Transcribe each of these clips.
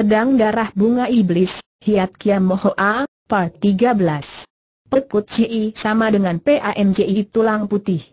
Pedang Darah Bunga Iblis, Hiat Kiam Mohoa, Part 13. Pekut Ci sama dengan PAMJI Tulang Putih.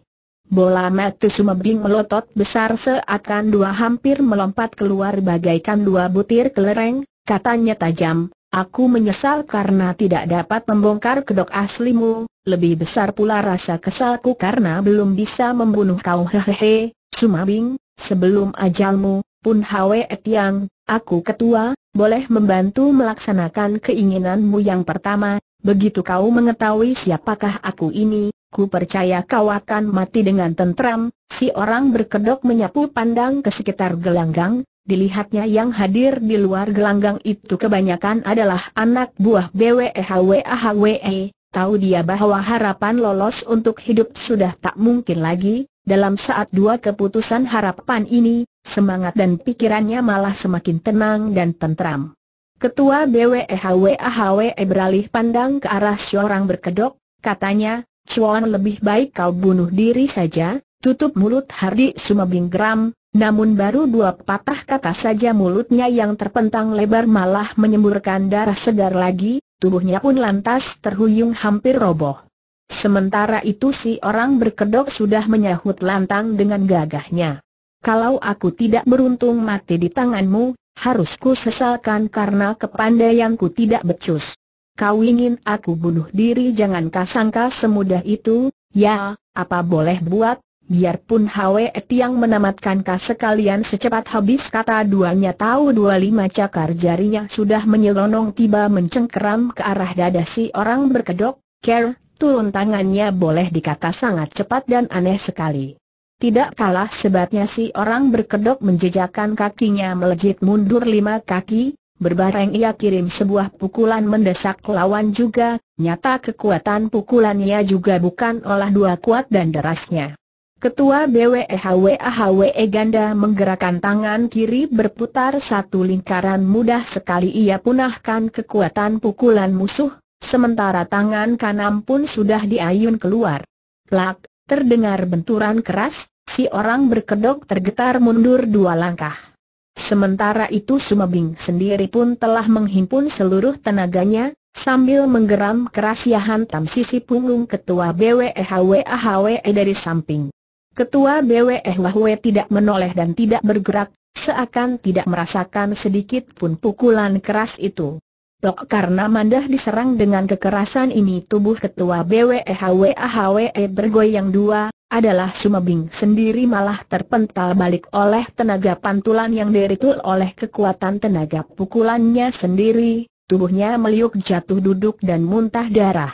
Bola mata sumebing melotot besar seakan dua hampir melompat keluar bagaikan dua butir kelereng, katanya tajam, aku menyesal karena tidak dapat membongkar kedok aslimu, lebih besar pula rasa kesalku karena belum bisa membunuh kau hehehe, sumabing, sebelum ajalmu, pun Hwe Tiang, aku ketua, boleh membantu melaksanakan keinginanmu yang pertama, begitu kau mengetahui siapakah aku ini, ku percaya kau akan mati dengan tentram, si orang berkedok menyapu pandang ke sekitar gelanggang, dilihatnya yang hadir di luar gelanggang itu kebanyakan adalah anak buah BWE ahwee tahu dia bahwa harapan lolos untuk hidup sudah tak mungkin lagi, dalam saat dua keputusan harapan ini, semangat dan pikirannya malah semakin tenang dan tentram. Ketua BWEHWAHWE e beralih pandang ke arah seorang berkedok, katanya, "Cuan lebih baik kau bunuh diri saja, tutup mulut Hardi Sumabing geram, namun baru dua patah kata saja mulutnya yang terpentang lebar malah menyemburkan darah segar lagi, tubuhnya pun lantas terhuyung hampir roboh. Sementara itu si orang berkedok sudah menyahut lantang dengan gagahnya. Kalau aku tidak beruntung mati di tanganmu, harus ku sesalkan karena kepandaianku tidak becus. Kau ingin aku bunuh diri jangan kasangka semudah itu, ya, apa boleh buat, biarpun Hwe yang menamatkan kau sekalian secepat habis kata duanya tahu dua lima cakar jarinya sudah menyelonong tiba mencengkeram ke arah dada si orang berkedok, Ker, turun tangannya boleh dikata sangat cepat dan aneh sekali. Tidak kalah sebabnya si orang berkedok menjejakkan kakinya melejit mundur lima kaki, berbareng ia kirim sebuah pukulan mendesak lawan juga, nyata kekuatan pukulannya juga bukan olah dua kuat dan derasnya. Ketua BWEHWAHWE Ganda menggerakkan tangan kiri berputar satu lingkaran mudah sekali ia punahkan kekuatan pukulan musuh, sementara tangan kanan pun sudah diayun keluar. Plak, Terdengar benturan keras, si orang berkedok tergetar mundur dua langkah. Sementara itu Sumabing sendiri pun telah menghimpun seluruh tenaganya, sambil menggeram keras ia hantam sisi punggung ketua BWEHWAHWE dari samping. Ketua BWEHWE tidak menoleh dan tidak bergerak, seakan tidak merasakan sedikit pun pukulan keras itu. Tok karena Mandah diserang dengan kekerasan ini tubuh ketua BWEHWAHWE bergoyang dua, adalah Sumebing sendiri malah terpental balik oleh tenaga pantulan yang diritul oleh kekuatan tenaga pukulannya sendiri, tubuhnya meliuk jatuh duduk dan muntah darah.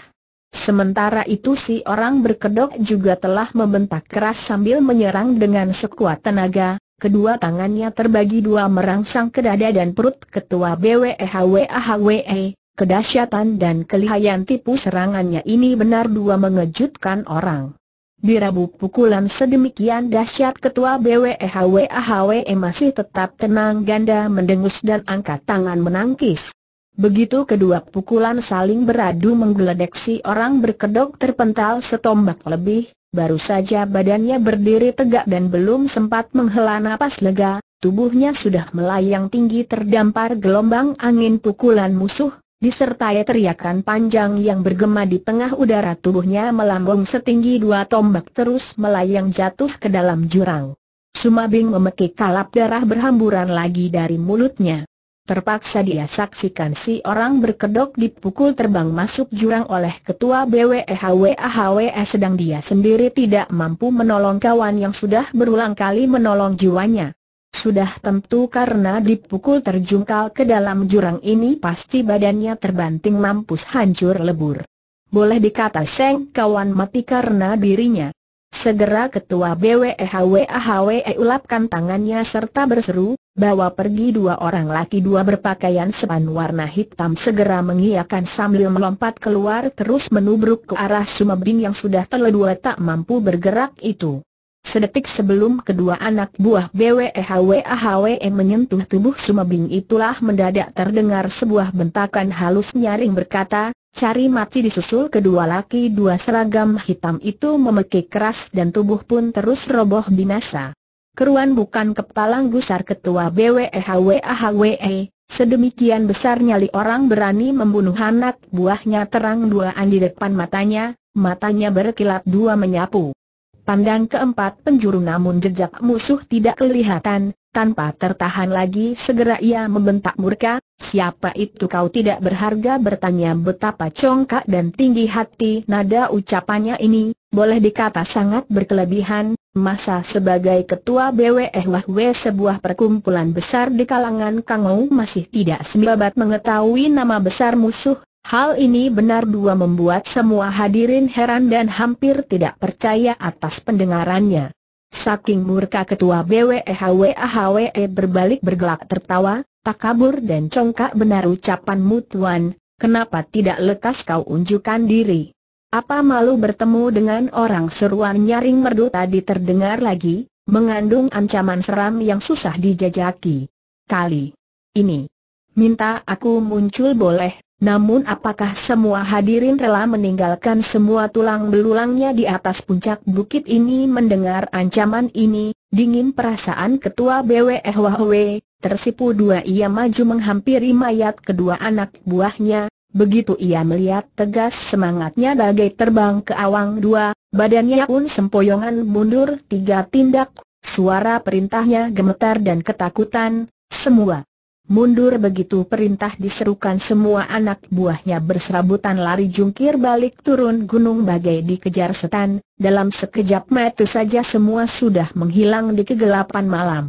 Sementara itu si orang berkedok juga telah membentak keras sambil menyerang dengan sekuat tenaga, Kedua tangannya terbagi dua merangsang ke dada dan perut ketua BWEHWAHWE. Kedahsyatan dan kelihayan tipu serangannya ini benar dua mengejutkan orang. di rabu pukulan sedemikian dahsyat ketua BWEHWAHWE masih tetap tenang ganda mendengus dan angkat tangan menangkis. Begitu kedua pukulan saling beradu menggeledek si orang berkedok terpental setombak lebih, Baru saja badannya berdiri tegak dan belum sempat menghela napas lega, tubuhnya sudah melayang tinggi terdampar gelombang angin pukulan musuh, disertai teriakan panjang yang bergema di tengah udara tubuhnya melambung setinggi dua tombak terus melayang jatuh ke dalam jurang. Sumabing memekik kalap darah berhamburan lagi dari mulutnya. Terpaksa dia saksikan si orang berkedok dipukul terbang masuk jurang oleh ketua BWEHWAHWS e e sedang dia sendiri tidak mampu menolong kawan yang sudah berulang kali menolong jiwanya. Sudah tentu karena dipukul terjungkal ke dalam jurang ini pasti badannya terbanting mampus hancur lebur. Boleh dikata Seng kawan mati karena dirinya. Segera ketua BWEHWAHWE e ulapkan tangannya serta berseru, bawa pergi dua orang laki dua berpakaian sepan warna hitam segera mengiakan sambil melompat keluar terus menubruk ke arah Sumebing yang sudah teledua tak mampu bergerak itu. Sedetik sebelum kedua anak buah BWEHWAHWE e menyentuh tubuh Sumebing itulah mendadak terdengar sebuah bentakan halus nyaring berkata, Cari mati disusul kedua laki dua seragam hitam itu memekik keras dan tubuh pun terus roboh binasa keruan bukan kepalang gusar ketua BWEHWAHWE, e. sedemikian besar nyali orang berani membunuh anak buahnya terang dua di depan matanya, matanya berkilat dua menyapu. Pandang keempat penjuru namun jejak musuh tidak kelihatan, tanpa tertahan lagi segera ia membentak murka, siapa itu kau tidak berharga bertanya betapa congkak dan tinggi hati nada ucapannya ini, boleh dikata sangat berkelebihan, Masa sebagai ketua BWHW sebuah perkumpulan besar di kalangan Kangou masih tidak sembabat mengetahui nama besar musuh, hal ini benar dua membuat semua hadirin heran dan hampir tidak percaya atas pendengarannya. Saking murka ketua BWHW AHWE berbalik bergelak tertawa, tak kabur dan congkak benar ucapan Mutuan. kenapa tidak lekas kau unjukkan diri? Apa malu bertemu dengan orang seruan nyaring merdu tadi terdengar lagi, mengandung ancaman seram yang susah dijajaki. Kali ini, minta aku muncul boleh, namun apakah semua hadirin rela meninggalkan semua tulang belulangnya di atas puncak bukit ini mendengar ancaman ini, dingin perasaan ketua BWE Wahwe, tersipu dua ia maju menghampiri mayat kedua anak buahnya, Begitu ia melihat tegas semangatnya bagai terbang ke awang dua, badannya pun sempoyongan mundur tiga tindak, suara perintahnya gemetar dan ketakutan, semua. Mundur begitu perintah diserukan semua anak buahnya berserabutan lari jungkir balik turun gunung bagai dikejar setan, dalam sekejap mata saja semua sudah menghilang di kegelapan malam.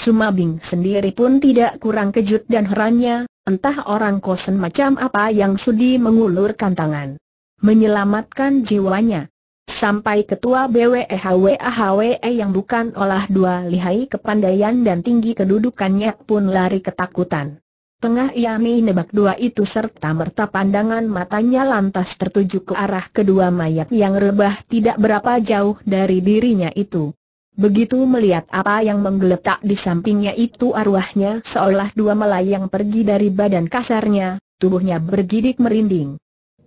Sumabing sendiri pun tidak kurang kejut dan herannya, Entah orang kosen macam apa yang sudi mengulurkan tangan. Menyelamatkan jiwanya. Sampai ketua BWEHWAHWE e yang bukan olah dua lihai kepandaian dan tinggi kedudukannya pun lari ketakutan. Tengah Yami nebak dua itu serta merta pandangan matanya lantas tertuju ke arah kedua mayat yang rebah tidak berapa jauh dari dirinya itu. Begitu melihat apa yang menggeletak di sampingnya itu arwahnya seolah dua melayang pergi dari badan kasarnya, tubuhnya bergidik merinding.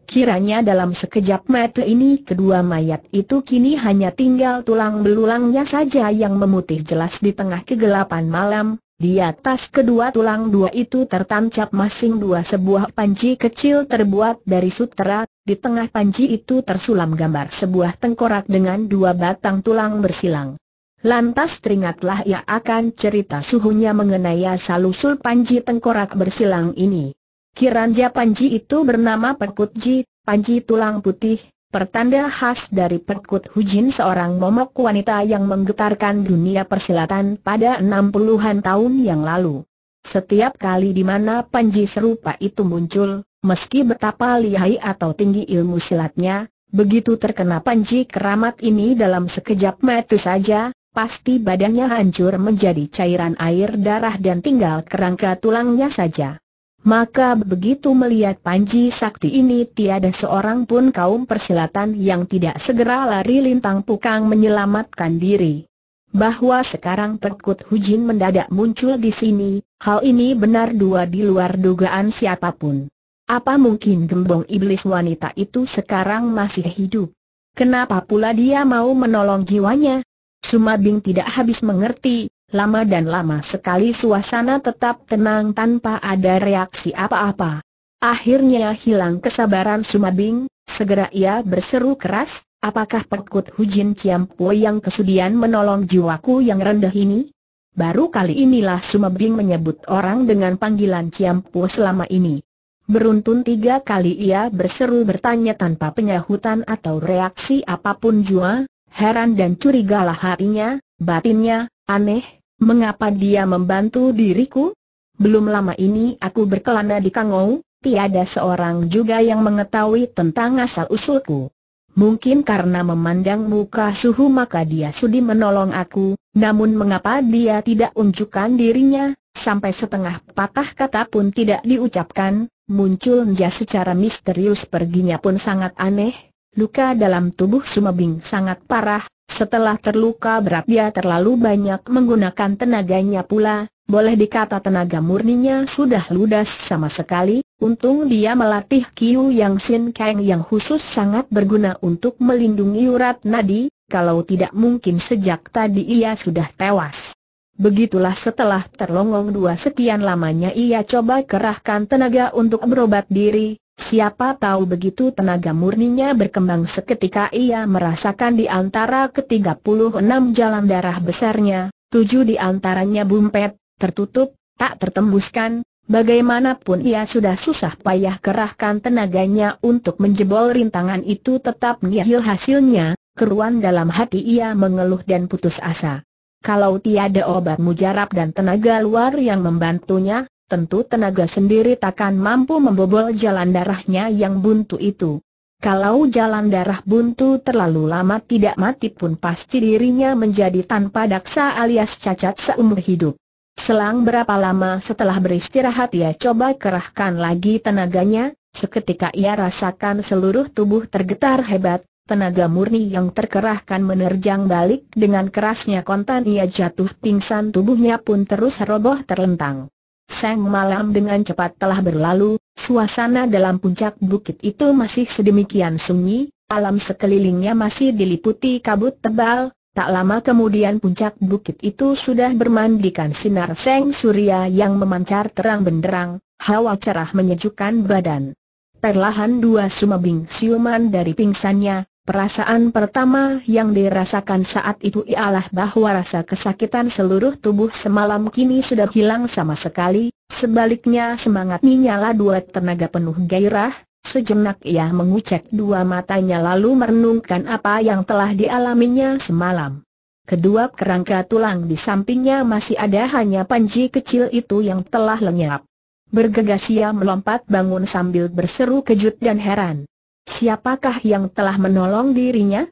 Kiranya dalam sekejap mata ini kedua mayat itu kini hanya tinggal tulang belulangnya saja yang memutih jelas di tengah kegelapan malam, di atas kedua tulang dua itu tertancap masing dua sebuah panci kecil terbuat dari sutera, di tengah panci itu tersulam gambar sebuah tengkorak dengan dua batang tulang bersilang. Lantas teringatlah ia akan cerita suhunya mengenai asal-usul Panji tengkorak bersilang ini. Kiranja Panji itu bernama perkutji, Panji tulang putih, pertanda khas dari perkut Hujin seorang momok wanita yang menggetarkan dunia persilatan pada 60-an tahun yang lalu. Setiap kali di mana Panji serupa itu muncul, meski betapa lihai atau tinggi ilmu silatnya, begitu terkena Panji keramat ini dalam sekejap mati saja, pasti badannya hancur menjadi cairan air darah dan tinggal kerangka tulangnya saja. Maka begitu melihat Panji Sakti ini tiada seorang pun kaum persilatan yang tidak segera lari lintang pukang menyelamatkan diri. Bahwa sekarang Tekut Hujin mendadak muncul di sini, hal ini benar dua di luar dugaan siapapun. Apa mungkin gembong iblis wanita itu sekarang masih hidup? Kenapa pula dia mau menolong jiwanya? Sumabing tidak habis mengerti, lama dan lama sekali suasana tetap tenang tanpa ada reaksi apa-apa. Akhirnya hilang kesabaran Sumabing, segera ia berseru keras, apakah Perkut Hujin Ciampo yang kesudian menolong jiwaku yang rendah ini? Baru kali inilah Sumabing menyebut orang dengan panggilan Ciampo selama ini. Beruntun tiga kali ia berseru bertanya tanpa penyahutan atau reaksi apapun jua, Heran dan curigalah hatinya, batinnya, aneh, mengapa dia membantu diriku? Belum lama ini aku berkelana di Kangou, tiada seorang juga yang mengetahui tentang asal-usulku. Mungkin karena memandang muka suhu maka dia sudi menolong aku, namun mengapa dia tidak unjukkan dirinya, sampai setengah patah kata pun tidak diucapkan, muncul secara misterius perginya pun sangat aneh, Luka dalam tubuh Sumebing sangat parah, setelah terluka berat dia terlalu banyak menggunakan tenaganya pula, boleh dikata tenaga murninya sudah ludas sama sekali, untung dia melatih Kiu Yang Sin Kang yang khusus sangat berguna untuk melindungi urat nadi, kalau tidak mungkin sejak tadi ia sudah tewas. Begitulah setelah terlongong dua sekian lamanya ia coba kerahkan tenaga untuk berobat diri, Siapa tahu begitu tenaga murninya berkembang seketika ia merasakan di antara ketiga puluh enam jalan darah besarnya, tujuh di antaranya bumpet, tertutup, tak tertembuskan, bagaimanapun ia sudah susah payah kerahkan tenaganya untuk menjebol rintangan itu tetap nihil hasilnya, keruan dalam hati ia mengeluh dan putus asa. Kalau tiada obat mujarab dan tenaga luar yang membantunya, tentu tenaga sendiri takkan mampu membobol jalan darahnya yang buntu itu. Kalau jalan darah buntu terlalu lama tidak mati pun pasti dirinya menjadi tanpa daksa alias cacat seumur hidup. Selang berapa lama setelah beristirahat ia coba kerahkan lagi tenaganya, seketika ia rasakan seluruh tubuh tergetar hebat, tenaga murni yang terkerahkan menerjang balik dengan kerasnya kontan ia jatuh pingsan tubuhnya pun terus roboh terlentang. Sang malam dengan cepat telah berlalu, suasana dalam puncak bukit itu masih sedemikian sunyi, alam sekelilingnya masih diliputi kabut tebal, tak lama kemudian puncak bukit itu sudah bermandikan sinar seng surya yang memancar terang benderang, hawa cerah menyejukkan badan. Perlahan dua sumabing siuman dari pingsannya, Perasaan pertama yang dirasakan saat itu ialah bahwa rasa kesakitan seluruh tubuh semalam kini sudah hilang sama sekali, sebaliknya semangat menyala dua tenaga penuh gairah, sejenak ia mengucek dua matanya lalu merenungkan apa yang telah dialaminya semalam. Kedua kerangka tulang di sampingnya masih ada hanya panji kecil itu yang telah lenyap. Bergegas ia melompat bangun sambil berseru kejut dan heran. Siapakah yang telah menolong dirinya?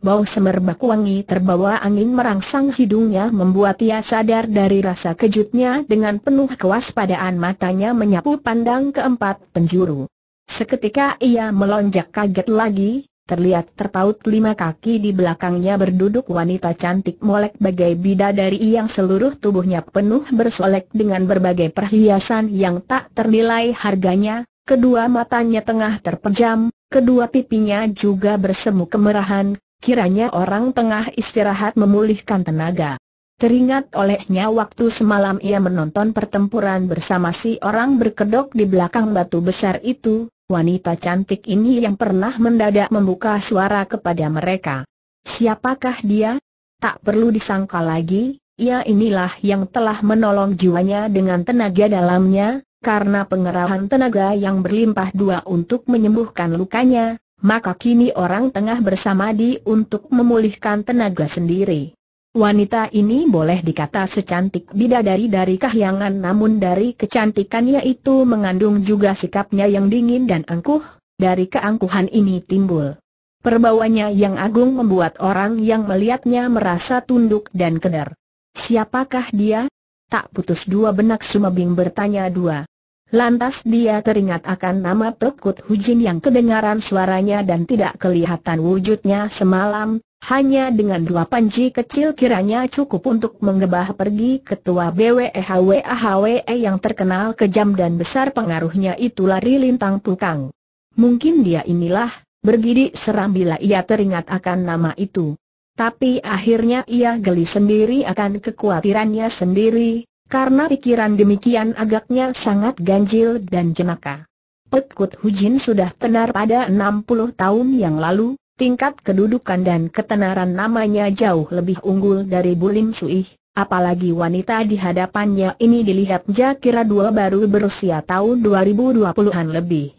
Bau semerbak wangi terbawa angin merangsang hidungnya membuat ia sadar dari rasa kejutnya dengan penuh kewaspadaan matanya menyapu pandang keempat penjuru. Seketika ia melonjak kaget lagi, terlihat terpaut lima kaki di belakangnya berduduk wanita cantik molek bagai bidadari yang seluruh tubuhnya penuh bersolek dengan berbagai perhiasan yang tak ternilai harganya, Kedua matanya tengah terpejam, kedua pipinya juga bersemu kemerahan, kiranya orang tengah istirahat memulihkan tenaga. Teringat olehnya waktu semalam ia menonton pertempuran bersama si orang berkedok di belakang batu besar itu, wanita cantik ini yang pernah mendadak membuka suara kepada mereka. Siapakah dia? Tak perlu disangka lagi, ia inilah yang telah menolong jiwanya dengan tenaga dalamnya, karena pengerahan tenaga yang berlimpah dua untuk menyembuhkan lukanya, maka kini orang tengah bersama di untuk memulihkan tenaga sendiri. Wanita ini boleh dikata secantik bidadari dari kahyangan namun dari kecantikannya itu mengandung juga sikapnya yang dingin dan angkuh, dari keangkuhan ini timbul. Perbawanya yang agung membuat orang yang melihatnya merasa tunduk dan kedar. Siapakah dia? Tak putus dua benak sumbing bertanya dua. Lantas dia teringat akan nama Pekut Hujin yang kedengaran suaranya dan tidak kelihatan wujudnya semalam, hanya dengan dua panji kecil kiranya cukup untuk menggebah pergi ketua BWEHWAHWE yang terkenal kejam dan besar pengaruhnya itu lari lintang pukang. Mungkin dia inilah, bergidik seram bila ia teringat akan nama itu. Tapi akhirnya ia geli sendiri akan kekhawatirannya sendiri, karena pikiran demikian agaknya sangat ganjil dan jenaka. Petkut Hujin sudah tenar pada 60 tahun yang lalu, tingkat kedudukan dan ketenaran namanya jauh lebih unggul dari Bulim Suih, apalagi wanita di hadapannya ini dilihat jakira dua baru berusia tahun 2020-an lebih.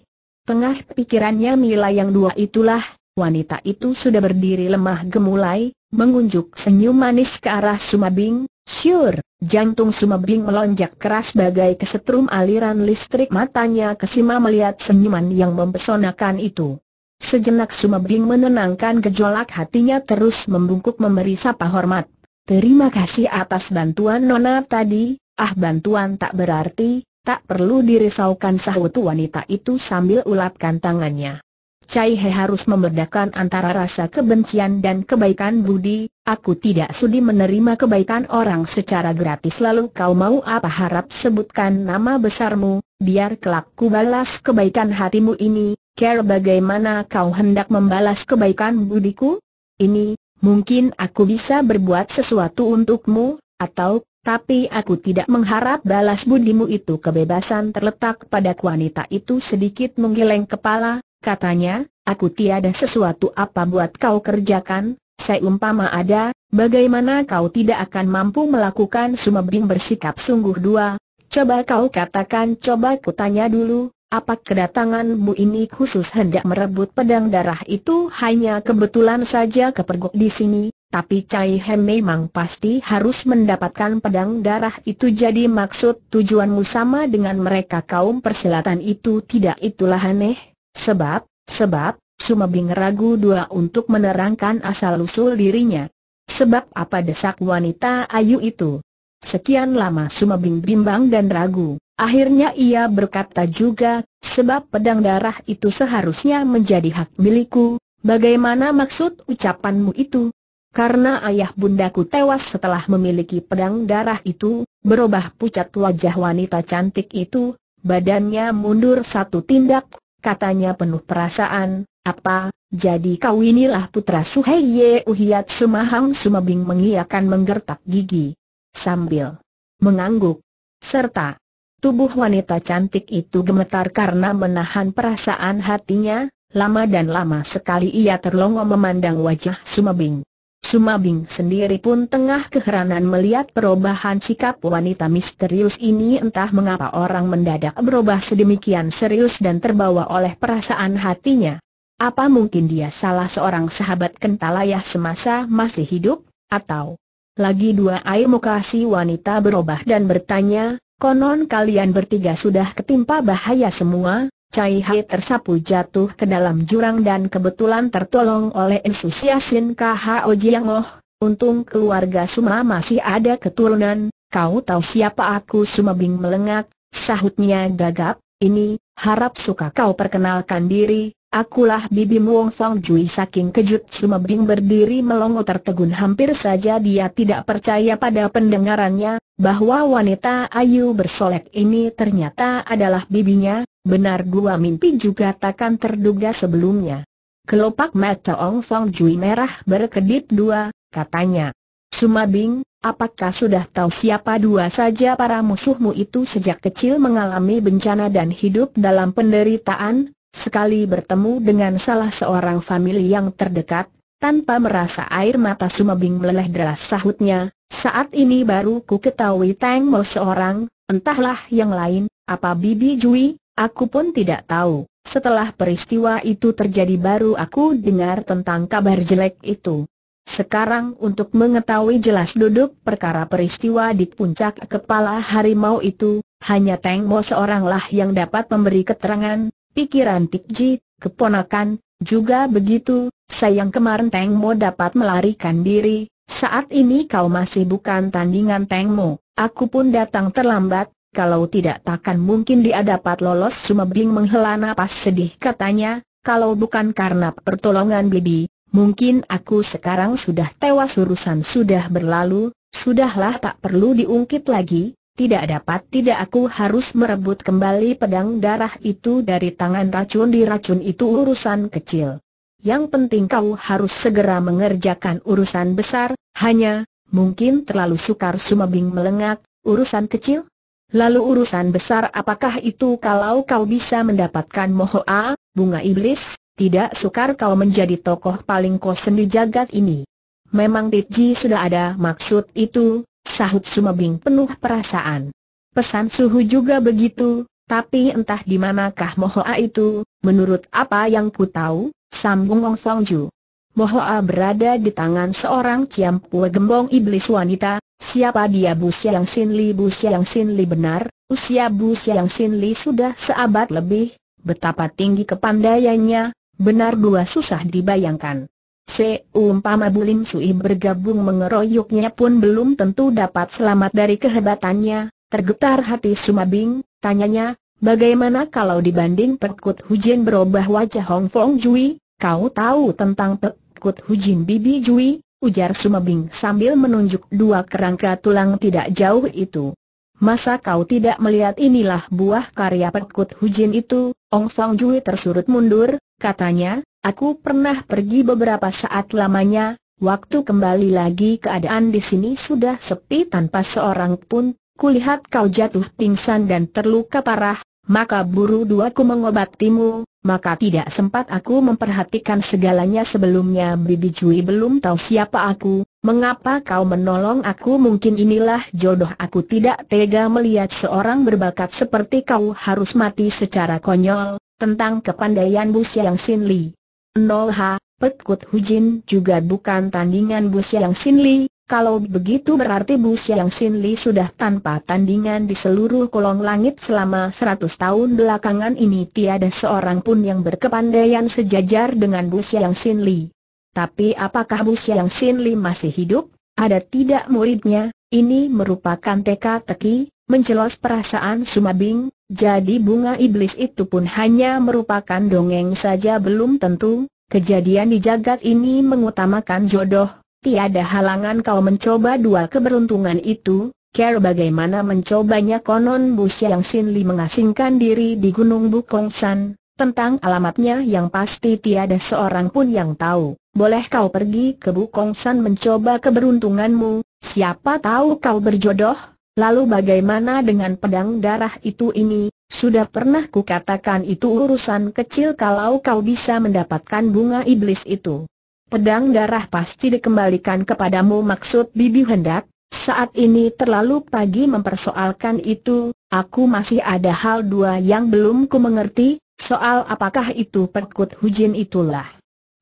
Tengah pikirannya Mila yang dua itulah, Wanita itu sudah berdiri lemah gemulai, mengunjuk senyum manis ke arah Sumabing, Sure, jantung Sumabing melonjak keras bagai kesetrum aliran listrik matanya kesima melihat senyuman yang mempesonakan itu. Sejenak Sumabing menenangkan gejolak hatinya terus membungkuk memberi sapa hormat. Terima kasih atas bantuan Nona tadi, ah bantuan tak berarti, tak perlu dirisaukan sahut wanita itu sambil ulapkan tangannya. Cai He harus membedakan antara rasa kebencian dan kebaikan budi, aku tidak sudi menerima kebaikan orang secara gratis lalu kau mau apa harap sebutkan nama besarmu, biar kelak ku balas kebaikan hatimu ini, care bagaimana kau hendak membalas kebaikan budiku? Ini, mungkin aku bisa berbuat sesuatu untukmu, atau tapi aku tidak mengharap balas budimu itu kebebasan terletak pada wanita itu sedikit menggeleng kepala, katanya, aku tiada sesuatu apa buat kau kerjakan, seumpama ada, bagaimana kau tidak akan mampu melakukan Sumebing bersikap sungguh dua, coba kau katakan coba kutanya dulu, apa kedatanganmu ini khusus hendak merebut pedang darah itu hanya kebetulan saja kepergok di sini, tapi Cai Hem memang pasti harus mendapatkan pedang darah itu jadi maksud tujuanmu sama dengan mereka kaum persilatan itu tidak itulah aneh, Sebab, sebab, Sumabing ragu dua untuk menerangkan asal-usul dirinya. Sebab apa desak wanita ayu itu? Sekian lama Sumabing bimbang dan ragu. Akhirnya ia berkata juga, sebab pedang darah itu seharusnya menjadi hak milikku. Bagaimana maksud ucapanmu itu? Karena ayah bundaku tewas setelah memiliki pedang darah itu, berubah pucat wajah wanita cantik itu, badannya mundur satu tindak, katanya penuh perasaan, apa, jadi kau inilah putra Suhei Ye Uhiat Sumahang Sumabing mengiakan menggertak gigi. Sambil mengangguk, serta tubuh wanita cantik itu gemetar karena menahan perasaan hatinya, lama dan lama sekali ia terlongo memandang wajah Sumabing. Sumabing sendiri pun tengah keheranan melihat perubahan sikap wanita misterius ini entah mengapa orang mendadak berubah sedemikian serius dan terbawa oleh perasaan hatinya. Apa mungkin dia salah seorang sahabat kentalayah semasa masih hidup, atau lagi dua air muka si wanita berubah dan bertanya, konon kalian bertiga sudah ketimpa bahaya semua, Cai Hai tersapu jatuh ke dalam jurang dan kebetulan tertolong oleh entusiasin KHO Jiang Oh. Untung keluarga Suma masih ada keturunan, kau tahu siapa aku Suma Bing melengak, sahutnya gagap, ini, harap suka kau perkenalkan diri, akulah Bibi Muong Fong Jui saking kejut Suma Bing berdiri melongo tertegun hampir saja dia tidak percaya pada pendengarannya, bahwa wanita ayu bersolek ini ternyata adalah bibinya, Benar dua mimpi juga takkan terduga sebelumnya. Kelopak mata Ong Fong Jui merah berkedip dua, katanya. Sumabing, apakah sudah tahu siapa dua saja para musuhmu itu sejak kecil mengalami bencana dan hidup dalam penderitaan? Sekali bertemu dengan salah seorang famili yang terdekat, tanpa merasa air mata Sumabing meleleh deras sahutnya, saat ini baru ku ketahui Tang Mo seorang, entahlah yang lain, apa Bibi Jui, Aku pun tidak tahu, setelah peristiwa itu terjadi baru aku dengar tentang kabar jelek itu. Sekarang untuk mengetahui jelas duduk perkara peristiwa di puncak kepala harimau itu, hanya Teng Mo seoranglah yang dapat memberi keterangan, pikiran Ji, keponakan, juga begitu, sayang kemarin Teng Mo dapat melarikan diri, saat ini kau masih bukan tandingan Teng Mo, aku pun datang terlambat, kalau tidak takkan mungkin dia dapat lolos Sumebing menghela napas sedih katanya, kalau bukan karena pertolongan bibi, mungkin aku sekarang sudah tewas urusan sudah berlalu, sudahlah tak perlu diungkit lagi, tidak dapat tidak aku harus merebut kembali pedang darah itu dari tangan racun di racun itu urusan kecil. Yang penting kau harus segera mengerjakan urusan besar, hanya, mungkin terlalu sukar Sumebing melengak, urusan kecil? Lalu urusan besar apakah itu kalau kau bisa mendapatkan mohoa, bunga iblis, tidak sukar kau menjadi tokoh paling kosen di jagat ini. Memang Titji sudah ada maksud itu, sahut Sumabing penuh perasaan. Pesan suhu juga begitu, tapi entah di manakah mohoa itu, menurut apa yang ku tahu, sambung Wong Songju. Mohoa berada di tangan seorang pue gembong iblis wanita, siapa dia Bu Siang Sin Li Bu Siang Sin Li benar, usia Bu Siang Sin Li sudah seabad lebih, betapa tinggi kepandaiannya, benar dua susah dibayangkan. Seumpama Lim Sui bergabung mengeroyoknya pun belum tentu dapat selamat dari kehebatannya, tergetar hati Sumabing, tanyanya, bagaimana kalau dibanding perkut hujan berubah wajah Hong Fong Jui? Kau tahu tentang Pekut Hujin Bibi Jui, ujar Sumebing sambil menunjuk dua kerangka tulang tidak jauh itu. Masa kau tidak melihat inilah buah karya Pekut Hujin itu? Ong Fong Jui tersurut mundur, katanya, aku pernah pergi beberapa saat lamanya, waktu kembali lagi keadaan di sini sudah sepi tanpa seorang pun, kulihat kau jatuh pingsan dan terluka parah, maka buru dua ku mengobatimu, maka tidak sempat aku memperhatikan segalanya sebelumnya Bibi Cui belum tahu siapa aku, mengapa kau menolong aku mungkin inilah jodoh aku tidak tega melihat seorang berbakat seperti kau harus mati secara konyol, tentang kepandaian Bu Siang Sin Li. Nol ha, Pekut Hujin juga bukan tandingan Bu Siang Sin Li, kalau begitu berarti Bu Xiang Sin Li sudah tanpa tandingan di seluruh kolong langit selama 100 tahun belakangan ini tiada seorang pun yang berkepandaian sejajar dengan Bu Xiang Sin Li. Tapi apakah Bu Xiang Sin Li masih hidup? Ada tidak muridnya? Ini merupakan teka-teki, mencelos perasaan Sumabing, jadi bunga iblis itu pun hanya merupakan dongeng saja belum tentu, kejadian di jagat ini mengutamakan jodoh, Tiada halangan kau mencoba dua keberuntungan itu, care bagaimana mencobanya konon Bu Xiang Xin Li mengasingkan diri di Gunung Bukong San, tentang alamatnya yang pasti tiada seorang pun yang tahu. Boleh kau pergi ke Bukong San mencoba keberuntunganmu, siapa tahu kau berjodoh? Lalu bagaimana dengan pedang darah itu ini? Sudah pernah kukatakan itu urusan kecil kalau kau bisa mendapatkan bunga iblis itu pedang darah pasti dikembalikan kepadamu maksud bibi hendak, saat ini terlalu pagi mempersoalkan itu, aku masih ada hal dua yang belum ku mengerti, soal apakah itu perkut hujin itulah.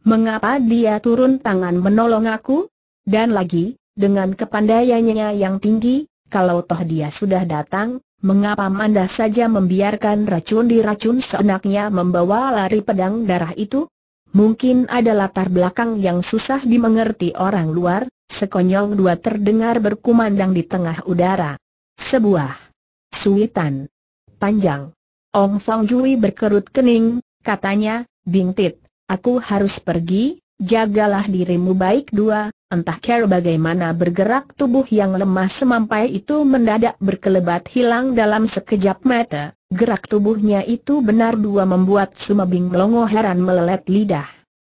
Mengapa dia turun tangan menolong aku? Dan lagi, dengan kepandaiannya yang tinggi, kalau toh dia sudah datang, Mengapa Manda saja membiarkan racun diracun seenaknya membawa lari pedang darah itu? Mungkin ada latar belakang yang susah dimengerti orang luar, sekonyong dua terdengar berkumandang di tengah udara. Sebuah suitan panjang. Ong Fong Jui berkerut kening, katanya, Tit, aku harus pergi, jagalah dirimu baik dua, entah care bagaimana bergerak tubuh yang lemah semampai itu mendadak berkelebat hilang dalam sekejap mata. Gerak tubuhnya itu benar dua membuat Sumabing Longo heran melelet lidah.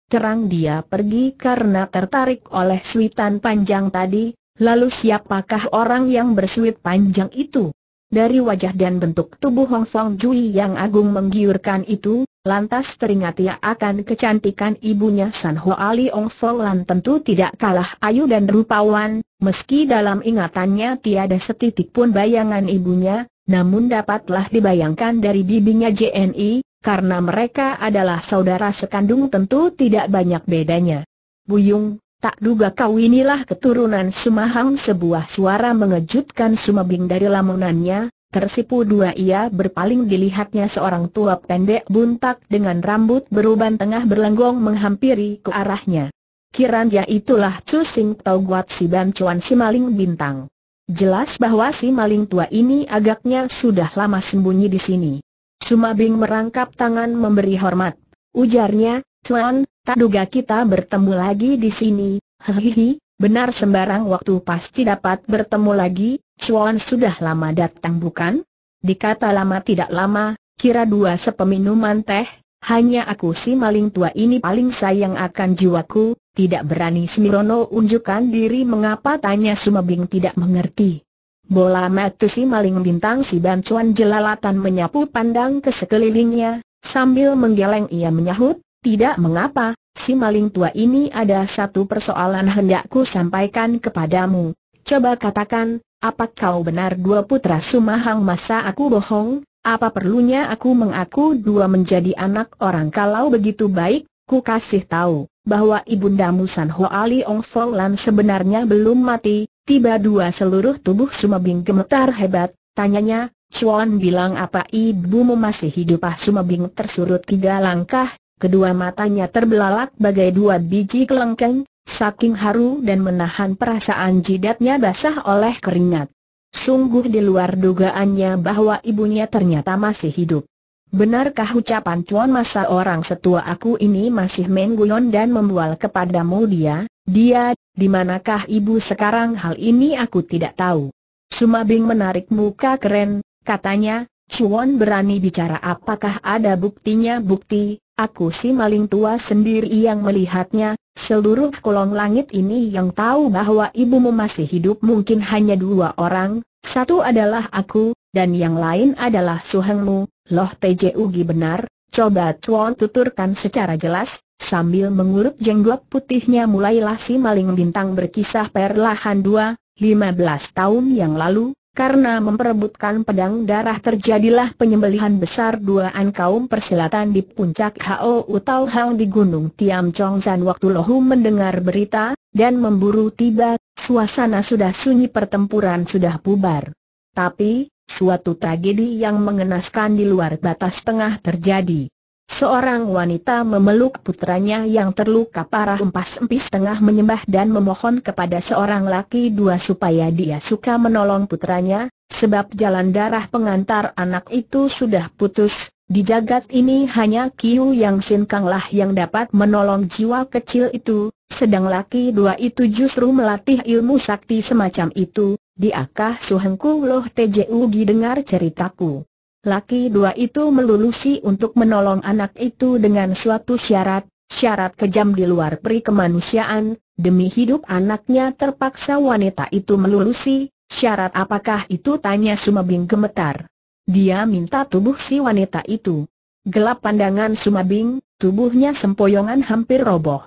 Terang dia pergi karena tertarik oleh suitan panjang tadi, lalu siapakah orang yang bersuit panjang itu? Dari wajah dan bentuk tubuh Hong Fong Jui yang agung menggiurkan itu, lantas teringat ia akan kecantikan ibunya San Ho Ali Ong Fong Lan tentu tidak kalah ayu dan rupawan, meski dalam ingatannya tiada setitik pun bayangan ibunya, namun dapatlah dibayangkan dari bibinya JNI, karena mereka adalah saudara sekandung tentu tidak banyak bedanya. Buyung, tak duga kau inilah keturunan Sumahang sebuah suara mengejutkan Sumabing dari lamunannya, tersipu dua ia berpaling dilihatnya seorang tua pendek buntak dengan rambut beruban tengah berlenggong menghampiri ke arahnya. Kiranya itulah cusing Sing Tau Guat Si Ban Cuan Si Maling Bintang. Jelas bahwa si maling tua ini agaknya sudah lama sembunyi di sini. Sumabing merangkap tangan memberi hormat. Ujarnya, Tuan, tak duga kita bertemu lagi di sini, hehehe, benar sembarang waktu pasti dapat bertemu lagi, Chuan sudah lama datang bukan? Dikata lama tidak lama, kira dua sepeminuman teh, hanya aku si maling tua ini paling sayang akan jiwaku, tidak berani Smirono unjukkan diri mengapa tanya Sumebing tidak mengerti. Bola mata si maling bintang si bancuan jelalatan menyapu pandang ke sekelilingnya, sambil menggeleng ia menyahut, tidak mengapa, si maling tua ini ada satu persoalan hendakku sampaikan kepadamu. Coba katakan, apa kau benar dua putra Sumahang masa aku bohong? Apa perlunya aku mengaku dua menjadi anak orang kalau begitu baik, ku kasih tahu bahwa ibundamu San Ali Ong Fong Lan sebenarnya belum mati, tiba dua seluruh tubuh Sumabing gemetar hebat, tanyanya, Chuan bilang apa ibumu masih hidup ah Sumabing tersurut tiga langkah, kedua matanya terbelalak bagai dua biji kelengkeng, saking haru dan menahan perasaan jidatnya basah oleh keringat. Sungguh di luar dugaannya bahwa ibunya ternyata masih hidup. Benarkah ucapan Tuan Masa orang setua aku ini masih mengguyon dan membual kepadamu dia, dia, di ibu sekarang hal ini aku tidak tahu. Sumabing menarik muka keren, katanya, Cuan berani bicara apakah ada buktinya bukti, aku si maling tua sendiri yang melihatnya, seluruh kolong langit ini yang tahu bahwa ibumu masih hidup mungkin hanya dua orang, satu adalah aku, dan yang lain adalah suhengmu, Loh TJ Ugi benar, coba Chuan tuturkan secara jelas, sambil mengulut jenggot putihnya mulailah si maling bintang berkisah perlahan dua, lima belas tahun yang lalu, karena memperebutkan pedang darah terjadilah penyembelihan besar duaan kaum persilatan di puncak Hao Utau Hang di Gunung Tiam San waktu Lohu mendengar berita, dan memburu tiba, suasana sudah sunyi pertempuran sudah bubar. Tapi, suatu tragedi yang mengenaskan di luar batas tengah terjadi. Seorang wanita memeluk putranya yang terluka parah empas-empis tengah menyembah dan memohon kepada seorang laki dua supaya dia suka menolong putranya, sebab jalan darah pengantar anak itu sudah putus, di jagat ini hanya Kiu Yang Sin lah yang dapat menolong jiwa kecil itu, sedang laki dua itu justru melatih ilmu sakti semacam itu, diakah suhengku loh TJU dengar ceritaku. Laki dua itu melulusi untuk menolong anak itu dengan suatu syarat, syarat kejam di luar peri kemanusiaan, demi hidup anaknya terpaksa wanita itu melulusi, syarat apakah itu tanya Sumabing gemetar. Dia minta tubuh si wanita itu. Gelap pandangan Sumabing, tubuhnya sempoyongan hampir roboh.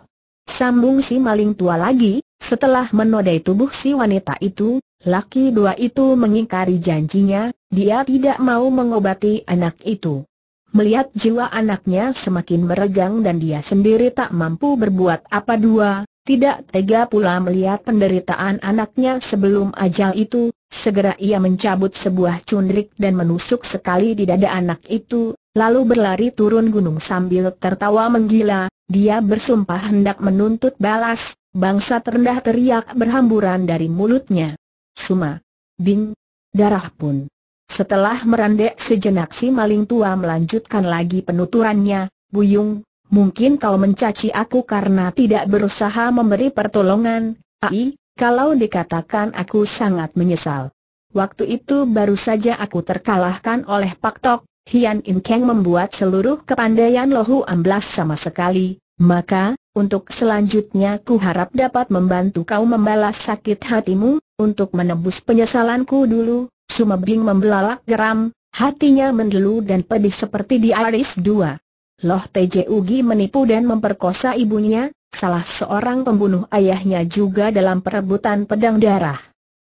Sambung si maling tua lagi, setelah menodai tubuh si wanita itu, Laki dua itu mengingkari janjinya, dia tidak mau mengobati anak itu. Melihat jiwa anaknya semakin meregang dan dia sendiri tak mampu berbuat apa dua, tidak tega pula melihat penderitaan anaknya sebelum ajal itu, segera ia mencabut sebuah cundrik dan menusuk sekali di dada anak itu, lalu berlari turun gunung sambil tertawa menggila, dia bersumpah hendak menuntut balas, bangsa terendah teriak berhamburan dari mulutnya. Suma, Bing, darah pun. Setelah merendek sejenak si maling tua melanjutkan lagi penuturannya, Buyung, mungkin kau mencaci aku karena tidak berusaha memberi pertolongan, ai, kalau dikatakan aku sangat menyesal. Waktu itu baru saja aku terkalahkan oleh Pak Tok, Hian In Keng membuat seluruh kepandaian Lohu amblas sama sekali, maka, untuk selanjutnya ku harap dapat membantu kau membalas sakit hatimu, untuk menebus penyesalanku dulu, Sumebing membelalak geram, hatinya mendelu dan pedih seperti di aris dua. Loh Ugi menipu dan memperkosa ibunya, salah seorang pembunuh ayahnya juga dalam perebutan pedang darah.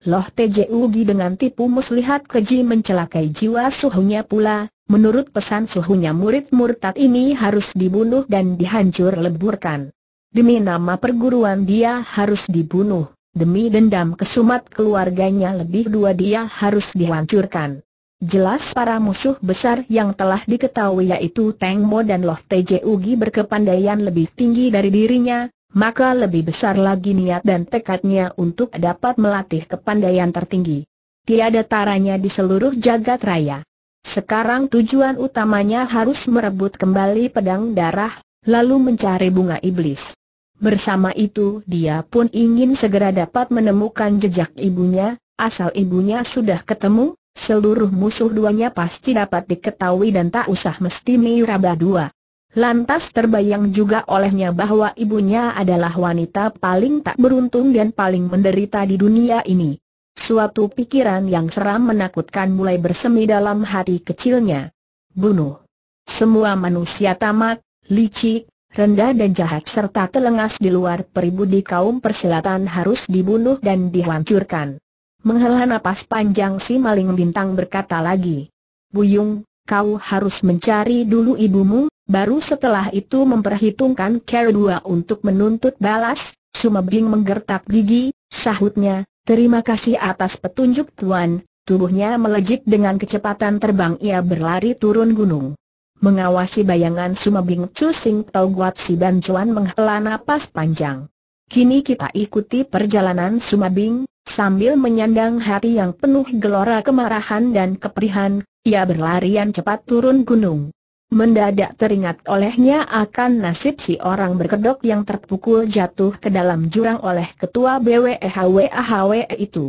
Loh Ugi dengan tipu muslihat keji mencelakai jiwa suhunya pula, Menurut pesan suhunya murid murtad ini harus dibunuh dan dihancur leburkan. Demi nama perguruan dia harus dibunuh, demi dendam kesumat keluarganya lebih dua dia harus dihancurkan. Jelas para musuh besar yang telah diketahui yaitu Teng Mo dan Loh Ugi berkepandaian lebih tinggi dari dirinya, maka lebih besar lagi niat dan tekadnya untuk dapat melatih kepandaian tertinggi. Tiada taranya di seluruh jagat raya. Sekarang tujuan utamanya harus merebut kembali pedang darah, lalu mencari bunga iblis. Bersama itu dia pun ingin segera dapat menemukan jejak ibunya, asal ibunya sudah ketemu, seluruh musuh duanya pasti dapat diketahui dan tak usah mesti meraba dua. Lantas terbayang juga olehnya bahwa ibunya adalah wanita paling tak beruntung dan paling menderita di dunia ini. Suatu pikiran yang seram menakutkan mulai bersemi dalam hati kecilnya. Bunuh. Semua manusia tamak, licik, rendah dan jahat serta telengas di luar peribudi kaum perselatan harus dibunuh dan dihancurkan. Menghela napas panjang si maling bintang berkata lagi. Buyung, kau harus mencari dulu ibumu, baru setelah itu memperhitungkan kera dua untuk menuntut balas, Sumabing menggertak gigi, sahutnya, Terima kasih atas petunjuk Tuan, tubuhnya melejit dengan kecepatan terbang ia berlari turun gunung. Mengawasi bayangan sumabing Chu Sing Tau Guat Si Ban menghela napas panjang. Kini kita ikuti perjalanan Sumabing, sambil menyandang hati yang penuh gelora kemarahan dan keperihan, ia berlarian cepat turun gunung. Mendadak teringat olehnya akan nasib si orang berkedok yang terpukul jatuh ke dalam jurang oleh ketua BWEHWAHW e e itu.